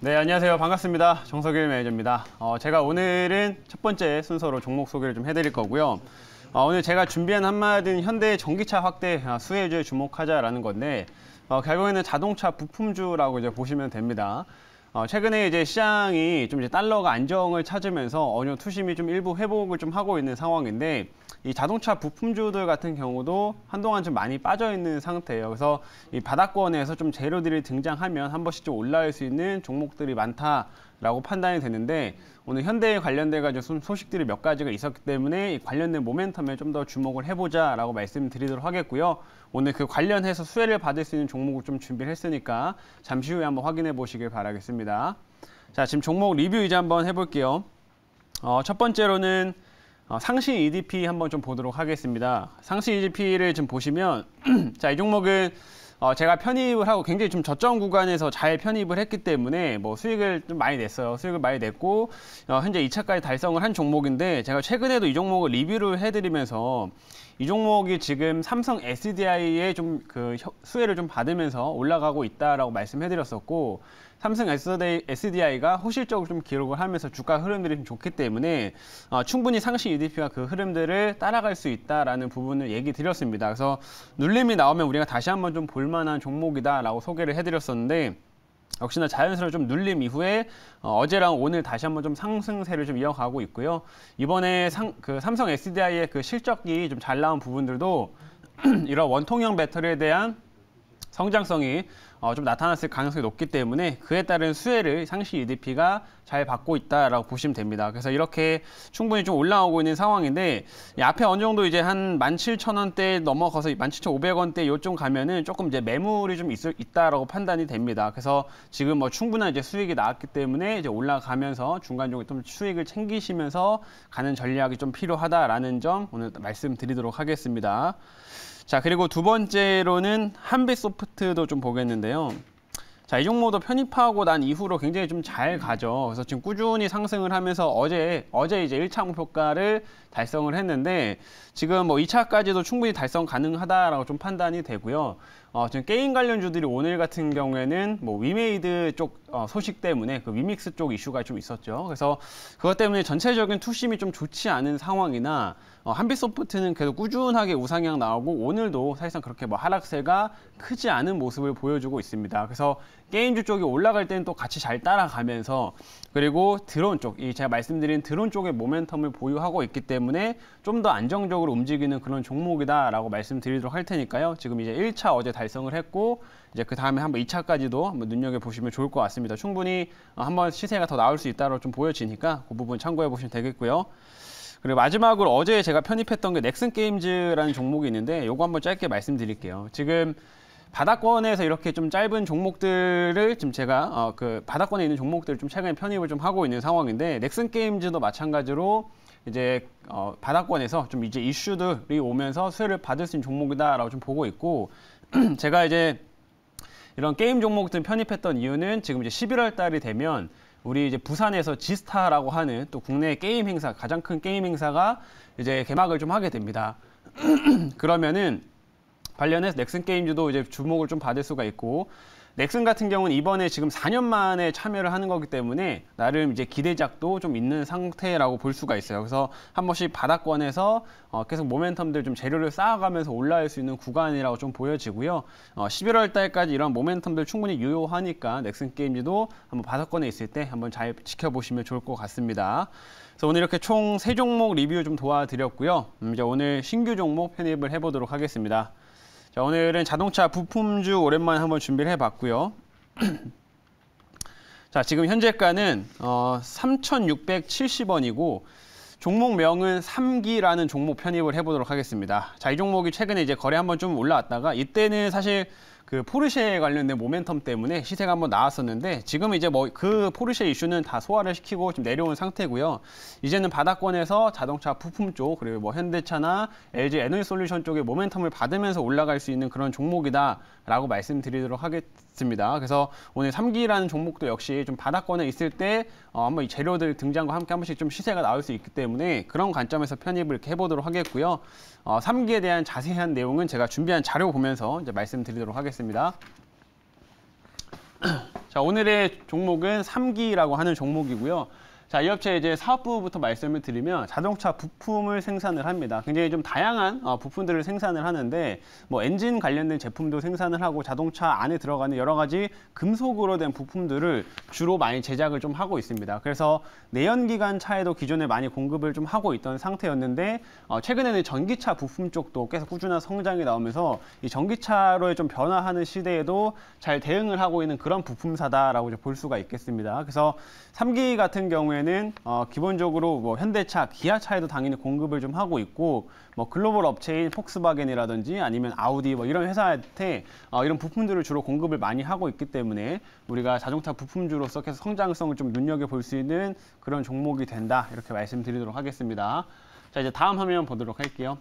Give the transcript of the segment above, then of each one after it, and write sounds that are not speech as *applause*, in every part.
네, 안녕하세요. 반갑습니다. 정석일 매니저입니다. 어, 제가 오늘은 첫 번째 순서로 종목 소개를 좀 해드릴 거고요. 어, 오늘 제가 준비한 한마디는 현대 전기차 확대 아, 수혜주에 주목하자라는 건데 어, 결국에는 자동차 부품주라고 이제 보시면 됩니다. 어, 최근에 이제 시장이 좀 이제 달러가 안정을 찾으면서 어느 투심이 좀 일부 회복을 좀 하고 있는 상황인데 이 자동차 부품주들 같은 경우도 한동안 좀 많이 빠져 있는 상태예요. 그래서 이 바닥권에서 좀 재료들이 등장하면 한 번씩 좀 올라올 수 있는 종목들이 많다. 라고 판단이 되는데 오늘 현대에 관련돼 가지고 소식들이 몇 가지가 있었기 때문에 관련된 모멘텀에 좀 더 주목을 해보자 라고 말씀드리도록 하겠고요. 오늘 그 관련해서 수혜를 받을 수 있는 종목을 좀 준비를 했으니까 잠시 후에 한번 확인해 보시길 바라겠습니다. 자 지금 종목 리뷰 이제 한번 해볼게요. 어, 첫 번째로는 어, 상시 EDP 한번 좀 보도록 하겠습니다. 상시 EDP를 좀 보시면 *clears throat* 자 이 종목은 어, 제가 편입을 하고 굉장히 좀 저점 구간에서 잘 편입을 했기 때문에 뭐 수익을 좀 많이 냈어요. 수익을 많이 냈고 어, 현재 2차까지 달성을 한 종목인데 제가 최근에도 이 종목을 리뷰를 해드리면서 이 종목이 지금 삼성 SDI의 좀그 수혜를 좀 받으면서 올라가고 있다라고 말씀해드렸었고 삼성 SDI가 호실적으로 좀 기록을 하면서 주가 흐름들이 좀 좋기 때문에 어, 충분히 상시 EDP가 그 흐름들을 따라갈 수 있다라는 부분을 얘기 드렸습니다. 그래서 눌림이 나오면 우리가 다시 한번 좀 볼만한 종목이다라고 소개를 해드렸었는데 역시나 자연스러운 좀 눌림 이후에 어, 제랑 오늘 다시 한번 좀 상승세를 좀 이어가고 있고요. 이번에 상, 그 삼성 SDI의 그 실적이 좀 잘 나온 부분들도 *clears throat* 이런 원통형 배터리에 대한 성장성이 어, 좀 나타났을 가능성이 높기 때문에 그에 따른 수혜를 상시 EDP가 잘 받고 있다라고 보시면 됩니다. 그래서 이렇게 충분히 좀 올라오고 있는 상황인데 앞에 어느 정도 이제 한 17,000원대 넘어가서 17,500원대 요쯤 가면은 조금 이제 매물이 좀 있을, 있다라고 판단이 됩니다. 그래서 지금 뭐 충분한 이제 수익이 나왔기 때문에 이제 올라가면서 중간 중에 좀 수익을 챙기시면서 가는 전략이 좀 필요하다라는 점 오늘 말씀드리도록 하겠습니다. 자, 그리고 두 번째로는 한빛소프트도 좀 보겠는데요. 자, 이 종목도 편입하고 난 이후로 굉장히 좀 잘 가죠. 그래서 지금 꾸준히 상승을 하면서 어제, 어제 이제 1차 목표가를 달성을 했는데 지금 뭐 2차까지도 충분히 달성 가능하다라고 좀 판단이 되고요. 어, 지금 게임 관련주들이 오늘 같은 경우에는 뭐 위메이드 쪽 어, 소식 때문에 그 위믹스 쪽 이슈가 좀 있었죠. 그래서 그것 때문에 전체적인 투심이 좀 좋지 않은 상황이나 어, 한빛소프트는 계속 꾸준하게 우상향 나오고 오늘도 사실상 그렇게 뭐 하락세가 크지 않은 모습을 보여주고 있습니다. 그래서 게임주 쪽이 올라갈 때는 또 같이 잘 따라가면서 그리고 드론 쪽, 이 제가 말씀드린 드론 쪽의 모멘텀을 보유하고 있기 때문에 좀 더 안정적으로 움직이는 그런 종목이다라고 말씀드리도록 할 테니까요. 지금 이제 1차 어제 달성을 했고 이제 그 다음에 한번 2차까지도 한번 눈여겨 보시면 좋을 것 같습니다. 충분히 어, 한번 시세가 더 나올 수 있다로 좀 보여지니까 그 부분 참고해 보시면 되겠고요. 그리고 마지막으로 어제 제가 편입했던 게 넥슨 게임즈라는 종목이 있는데 요거 한번 짧게 말씀드릴게요. 지금 바닥권에서 이렇게 좀 짧은 종목들을 지금 제가 어, 그 바닥권에 있는 종목들을 좀 최근에 편입을 좀 하고 있는 상황인데 넥슨 게임즈도 마찬가지로 이제 어, 바닥권에서 좀 이제 이슈들이 오면서 수혜를 받을 수 있는 종목이다라고 좀 보고 있고 *clears throat* 제가 이제 이런 게임 종목들 편입했던 이유는 지금 이제 11월 달이 되면 우리 이제 부산에서 지스타라고 하는 또 국내 게임 행사 가장 큰 게임 행사가 이제 개막을 좀 하게 됩니다. *clears throat* 그러면은 관련해서 넥슨 게임즈도 이제 주목을 좀 받을 수가 있고 넥슨 같은 경우는 이번에 지금 4년 만에 참여를 하는 거기 때문에 나름 이제 기대작도 좀 있는 상태라고 볼 수가 있어요. 그래서 한 번씩 바닥권에서 어, 계속 모멘텀들 좀 재료를 쌓아가면서 올라갈수 있는 구간이라고 좀 보여지고요. 어, 11월 달까지 이런 모멘텀들 충분히 유효하니까 넥슨 게임즈도 한번 바닥권에 있을 때 한번 잘 지켜보시면 좋을 것 같습니다. 그래서 오늘 이렇게 총 세종목 리뷰 좀 도와드렸고요. 음, 이제 오늘 신규 종목 편입을 해보도록 하겠습니다. 자, 오늘은 자동차 부품주 오랜만에 한번 준비를 해봤고요. *clears throat* 자, 지금 현재가는 어, 3,670원이고 종목명은 3기라는 종목 편입을 해보도록 하겠습니다. 자, 이 종목이 최근에 이제 거래 한번 좀 올라왔다가 이때는 사실 그 포르쉐에 관련된 모멘텀 때문에 시세가 한번 나왔었는데 지금 이제 뭐 그 포르쉐 이슈는 다 소화를 시키고 지금 내려온 상태고요. 이제는 바닥권에서 자동차 부품 쪽 그리고 뭐 현대차나 LG 에너지 솔루션 쪽의 모멘텀을 받으면서 올라갈 수 있는 그런 종목이다라고 말씀드리도록 하겠습니다. 그래서 오늘 삼기라는 종목도 역시 좀 바닥권에 있을 때 어, 한번 이 재료들 등장과 함께 한 번씩 좀 시세가 나올 수 있기 때문에 그런 관점에서 편입을 이렇게 해보도록 하겠고요. 어, 3기에 대한 자세한 내용은 제가 준비한 자료 보면서 이제 말씀드리도록 하겠습니다. 하겠습니다. 자, 오늘의 종목은 3기라고 하는 종목이고요. 자, 이 업체 이제 사업부부터 말씀을 드리면 자동차 부품을 생산을 합니다. 굉장히 좀 다양한 어, 부품들을 생산을 하는데 뭐 엔진 관련된 제품도 생산을 하고 자동차 안에 들어가는 여러 가지 금속으로 된 부품들을 주로 많이 제작을 좀 하고 있습니다. 그래서 내연기관 차에도 기존에 많이 공급을 좀 하고 있던 상태였는데 어, 최근에는 전기차 부품 쪽도 계속 꾸준한 성장이 나오면서 이 전기차로의 좀 변화하는 시대에도 잘 대응을 하고 있는 그런 부품사다라고 볼 수가 있겠습니다. 그래서 3기 같은 경우에 경우에는 어, 기본적으로 뭐 현대차, 기아차에도 당연히 공급을 좀 하고 있고 뭐 글로벌 업체인 폭스바겐이라든지 아니면 아우디 뭐 이런 회사한테 어, 이런 부품들을 주로 공급을 많이 하고 있기 때문에 우리가 자동차 부품주로서 계속 성장성을 좀 눈여겨볼 수 있는 그런 종목이 된다 이렇게 말씀드리도록 하겠습니다. 자 이제 다음 화면 보도록 할게요.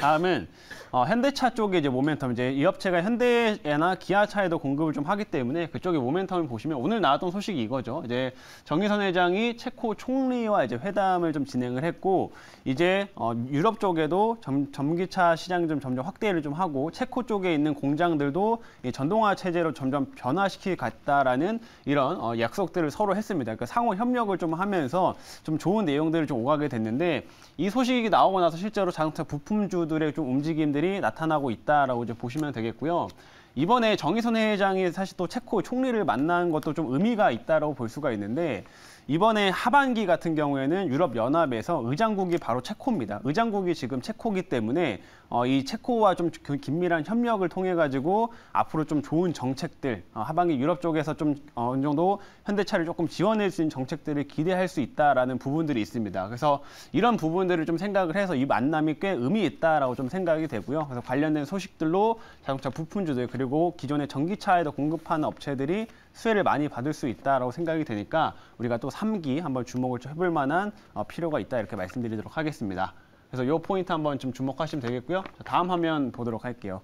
다음은 어, 현대차 쪽에 이제 모멘텀 이제 이 업체가 현대나 기아차에도 공급을 좀 하기 때문에 그쪽에 모멘텀을 보시면 오늘 나왔던 소식이 이거죠. 이제 정의선 회장이 체코 총리와 이제 회담을 좀 진행을 했고 이제 어, 유럽 쪽에도 점, 전기차 시장 좀 점점 확대를 좀 하고 체코 쪽에 있는 공장들도 이 전동화 체제로 점점 변화시키갔다라는 이런 어, 약속들을 서로 했습니다. 그러니까 상호 협력을 좀 하면서 좀 좋은 내용들을 좀 오가게 됐는데 이 소식이 나오고 나서 실제로 자동차 부품주 선수들의 좀 움직임들이 나타나고 있다라고 이제 보시면 되겠고요. 이번에 정의선 회장이 사실 또 체코 총리를 만난 것도 좀 의미가 있다라고 볼 수가 있는데 이번에 하반기 같은 경우에는 유럽 연합에서 의장국이 바로 체코입니다. 의장국이 지금 체코기 때문에 어, 이 체코와 좀 긴밀한 협력을 통해 가지고 앞으로 좀 좋은 정책들 어, 하반기 유럽 쪽에서 좀 어, 어느 정도 현대차를 조금 지원할 수 있는 정책들을 기대할 수 있다라는 부분들이 있습니다. 그래서 이런 부분들을 좀 생각을 해서 이 만남이 꽤 의미 있다라고 좀 생각이 되고요. 그래서 관련된 소식들로 자동차 부품주들 그리고 기존의 전기차에도 공급하는 업체들이 수혜를 많이 받을 수 있다라고 생각이 되니까 우리가 또 3기 한번 주목을 해볼 만한 어, 필요가 있다 이렇게 말씀드리도록 하겠습니다. 그래서 요 포인트 한번 좀 주목하시면 되겠고요. 다음 화면 보도록 할게요.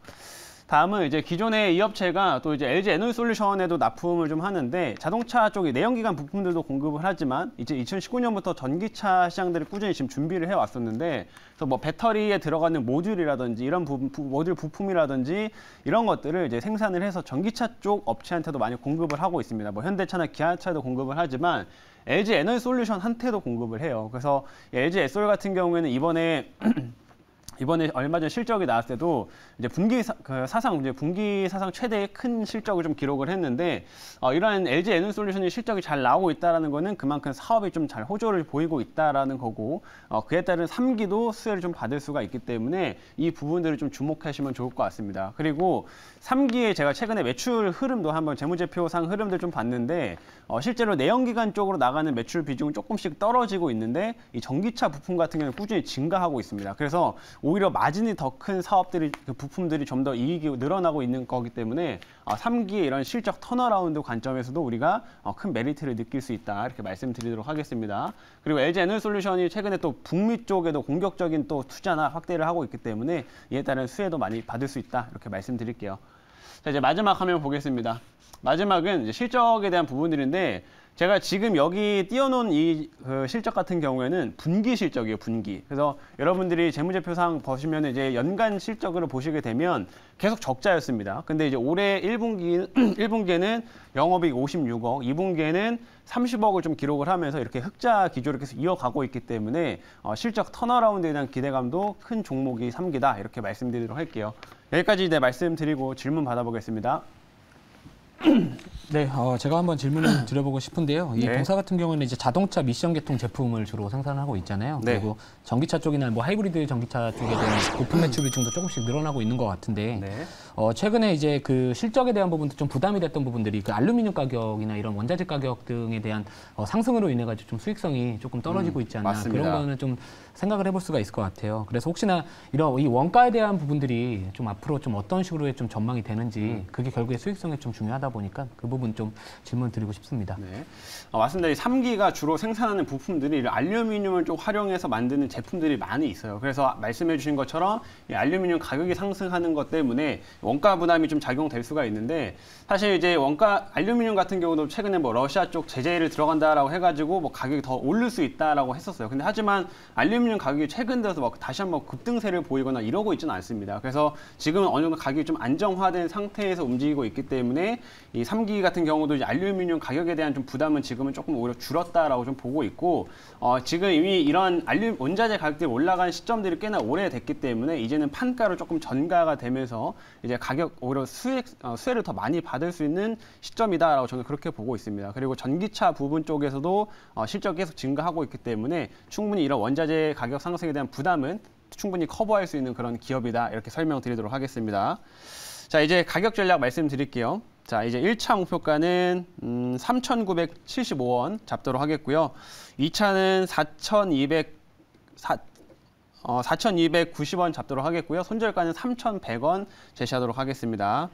다음은 이제 기존의 이 업체가 또 이제 LG 에너지 솔루션에도 납품을 좀 하는데 자동차 쪽이 내연기관 부품들도 공급을 하지만 이제 2019년부터 전기차 시장들을 꾸준히 지금 준비를 해왔었는데 그래서 뭐 배터리에 들어가는 모듈이라든지 이런 부분, 모듈 부품이라든지 이런 것들을 이제 생산을 해서 전기차 쪽 업체한테도 많이 공급을 하고 있습니다. 뭐 현대차나 기아차도 공급을 하지만 LG 에너지 솔루션한테도 공급을 해요. 그래서 LG 에솔 같은 경우에는 이번에 *clears throat* 이번에 얼마 전 실적이 나왔을 때도 이제 분기 사, 그 사상 이제 분기 사상 최대의 큰 실적을 좀 기록을 했는데 어, 이러한 LG 에너솔루션이 실적이 잘 나오고 있다라는 거는 그만큼 사업이 좀 잘 호조를 보이고 있다라는 거고 어, 그에 따른 3기도 수혜를 좀 받을 수가 있기 때문에 이 부분들을 좀 주목하시면 좋을 것 같습니다. 그리고 3기에 제가 최근에 매출 흐름도 한번 재무제표상 흐름들 좀 봤는데 어, 실제로 내연기관 쪽으로 나가는 매출 비중은 조금씩 떨어지고 있는데 이 전기차 부품 같은 경우는 꾸준히 증가하고 있습니다. 그래서 오히려 마진이 더 큰 사업들이 그 부품들이 좀 더 이익이 늘어나고 있는 거기 때문에 어, 3기의 이런 실적 턴어라운드 관점에서도 우리가 어, 큰 메리트를 느낄 수 있다 이렇게 말씀드리도록 하겠습니다. 그리고 LG 에너솔루션이 최근에 또 북미 쪽에도 공격적인 또 투자나 확대를 하고 있기 때문에 이에 따른 수혜도 많이 받을 수 있다 이렇게 말씀드릴게요. 자 이제 마지막 화면 보겠습니다. 마지막은 실적에 대한 부분들인데 제가 지금 여기 띄워놓은 이그 실적 같은 경우에는 분기 실적이에요, 분기. 그래서 여러분들이 재무제표상 보시면 이제 연간 실적으로 보시게 되면 계속 적자였습니다. 근데 이제 올해 1분기, 1분기에는 *clears throat* 영업이익 56억, 2분기에는 30억을 좀 기록을 하면서 이렇게 흑자 기조를 계속 이어가고 있기 때문에 어, 실적 턴어라운드에 대한 기대감도 큰 종목이 3기다 이렇게 말씀드리도록 할게요. 여기까지 이제 말씀드리고 질문 받아보겠습니다. *clears throat* 네, 어, 제가 한번 질문을 *clears throat* 드려보고 싶은데요. 이 네. 동사 같은 경우는 이제 자동차 미션 계통 제품을 주로 생산하고 있잖아요. 네. 그리고 전기차 쪽이나 뭐 하이브리드 전기차 쪽에 대한 부품 매출 비중도 조금씩 늘어나고 있는 것 같은데 네. 어, 최근에 이제 그 실적에 대한 부분도 좀 부담이 됐던 부분들이 그 알루미늄 가격이나 이런 원자재 가격 등에 대한 어, 상승으로 인해 가지고 좀 수익성이 조금 떨어지고 음, 있지 않나 맞 그런 거는 좀 생각을 해볼 수가 있을 것 같아요. 그래서 혹시나 이런 이 원가에 대한 부분들이 좀 앞으로 좀 어떤 식으로좀 전망이 되는지 음. 그게 결국에 수익성에 좀 중요하다 보니까 그 부분 좀 질문 드리고 싶습니다. 네. 아, 맞습니다. 이 3기가 주로 생산하는 부품들이 알루미늄을 좀 활용해서 만드는 제품들이 많이 있어요. 그래서 말씀해 주신 것처럼 알루미늄 가격이 상승하는 것 때문에 원가 부담이 좀 작용될 수가 있는데 사실 이제 원가 알루미늄 같은 경우도 최근에 뭐 러시아 쪽 제재를 들어간다라고 해가지고 뭐 가격이 더 오를 수 있다라고 했었어요. 근데 하지만 알루미늄 알루미늄 가격이 최근 들어서 막 다시 한번 급등세를 보이거나 이러고 있지는 않습니다. 그래서 지금은 어느 정도 가격이 좀 안정화된 상태에서 움직이고 있기 때문에 이 3기 같은 경우도 알루미늄 가격에 대한 좀 부담은 지금은 조금 오히려 줄었다라고 좀 보고 있고 어, 지금 이미 이런 알루 원자재 가격들이 올라간 시점들이 꽤나 오래됐기 때문에 이제는 판가로 조금 전가가 되면서 이제 가격 오히려 수액, 어, 수혜를 더 많이 받을 수 있는 시점이다라고 저는 그렇게 보고 있습니다. 그리고 전기차 부분 쪽에서도 어, 실적 계속 증가하고 있기 때문에 충분히 이런 원자재 가격 상승에 대한 부담은 충분히 커버할 수 있는 그런 기업이다 이렇게 설명드리도록 하겠습니다. 자 이제 가격 전략 말씀드릴게요. 자 이제 1차 목표가는 음, 3,975원 잡도록 하겠고요. 2차는 4,200 4, 어, 4,290원 잡도록 하겠고요. 손절가는 3,100원 제시하도록 하겠습니다.